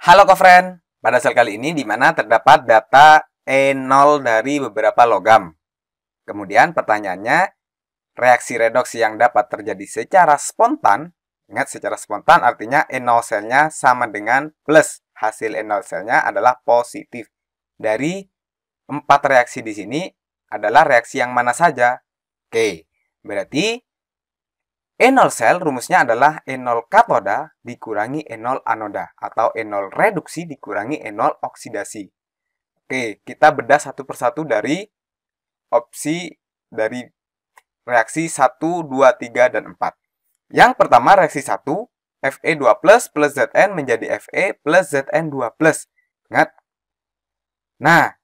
Halo kofren, pada sel kali ini di mana terdapat data E0 dari beberapa logam. Kemudian pertanyaannya, reaksi redoks yang dapat terjadi secara spontan, ingat secara spontan artinya E0 selnya sama dengan plus, hasil E0 selnya adalah positif. Dari empat reaksi di sini adalah reaksi yang mana saja? Oke, berarti E0 sel rumusnya adalah E0 katoda dikurangi E0 anoda atau E0 reduksi dikurangi E0 oksidasi. Oke, kita bedah satu persatu dari opsi dari reaksi 1, 2, 3, dan 4. Yang pertama reaksi 1, Fe2 plus plus Zn menjadi Fe plus Zn2 plus. Ingat? Nah,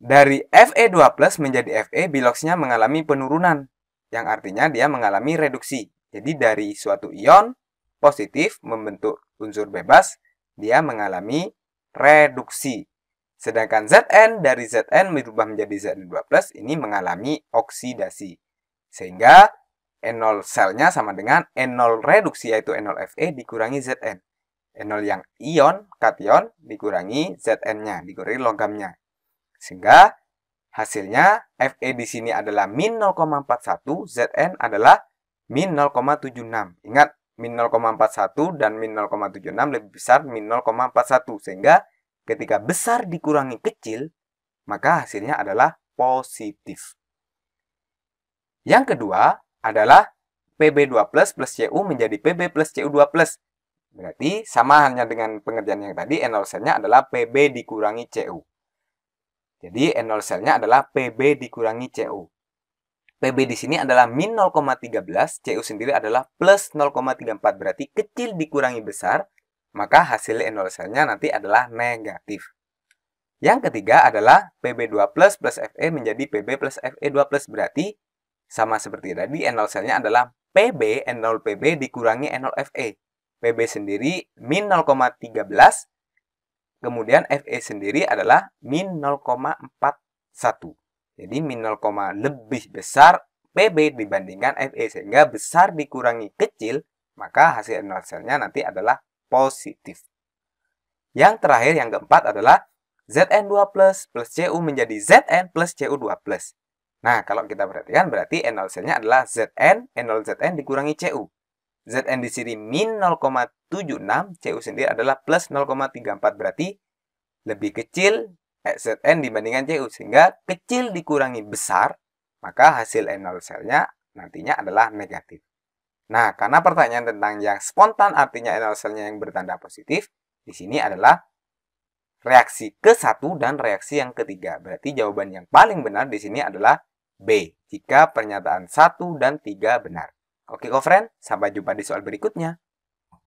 dari Fe2 plus menjadi Fe, biloksnya mengalami penurunan, yang artinya dia mengalami reduksi. Jadi dari suatu ion positif membentuk unsur bebas, dia mengalami reduksi. Sedangkan Zn dari Zn berubah menjadi Zn2+, ini mengalami oksidasi. Sehingga N0 selnya sama dengan N0 reduksi yaitu N0Fe dikurangi Zn. N0 yang ion, kation, dikurangi Zn-nya, dikurangi logamnya. Sehingga hasilnya Fe di sini adalah min 0,41, Zn adalah min 0,76. Ingat, min 0,41 dan min 0,76 lebih besar min 0,41. Sehingga ketika besar dikurangi kecil, maka hasilnya adalah positif. Yang kedua adalah PB2 plus plus CU menjadi PB plus CU2 plus. Berarti sama halnya dengan pengerjaan yang tadi, N0 adalah PB dikurangi CU. Jadi N0 adalah PB dikurangi CU. PB di sini adalah min 0,13, CU sendiri adalah plus 0,34, berarti kecil dikurangi besar, maka hasil n nya nanti adalah negatif. Yang ketiga adalah PB2 plus plus FE menjadi PB plus FE2 plus, berarti sama seperti tadi n nya adalah PB n pb dikurangi n fe PB sendiri min 0,13, kemudian FE sendiri adalah min 0,41. Jadi minol 0, lebih besar PB dibandingkan FE sehingga besar dikurangi kecil maka hasil analisanya nanti adalah positif. Yang terakhir yang keempat adalah ZN2 plus plus CU menjadi ZN plus CU2 plus. Nah, kalau kita perhatikan berarti n adalah Zn, N0 Zn dikurangi CU. Zn di sini min 0,76, CU sendiri adalah plus 0,34 berarti lebih kecil ZN dibandingkan CU sehingga kecil dikurangi besar maka hasil N0 selnya nantinya adalah negatif. Nah, karena pertanyaan tentang yang spontan artinya N0 selnya yang bertanda positif, di sini adalah reaksi ke-1 dan reaksi yang ketiga. Berarti jawaban yang paling benar di sini adalah B, jika pernyataan 1 dan 3 benar. Oke, friend, sampai jumpa di soal berikutnya.